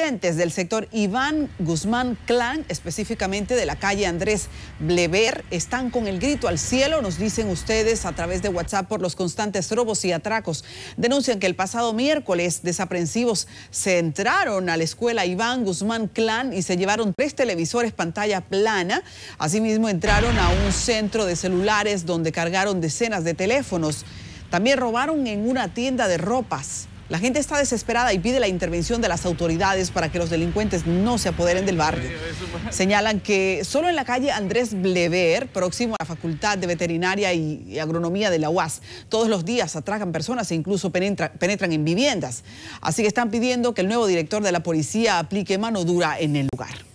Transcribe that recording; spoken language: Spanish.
Presidentes del sector Iván Guzmán Clan, específicamente de la calle Andrés Blever, están con el grito al cielo, nos dicen ustedes a través de WhatsApp por los constantes robos y atracos. Denuncian que el pasado miércoles desaprensivos se entraron a la escuela Iván Guzmán Clan y se llevaron tres televisores pantalla plana. Asimismo entraron a un centro de celulares donde cargaron decenas de teléfonos. También robaron en una tienda de ropas. La gente está desesperada y pide la intervención de las autoridades para que los delincuentes no se apoderen del barrio. Señalan que solo en la calle Andrés Blever, próximo a la Facultad de Veterinaria y Agronomía de la UAS, todos los días atracan personas e incluso penetran en viviendas. Así que están pidiendo que el nuevo director de la policía aplique mano dura en el lugar.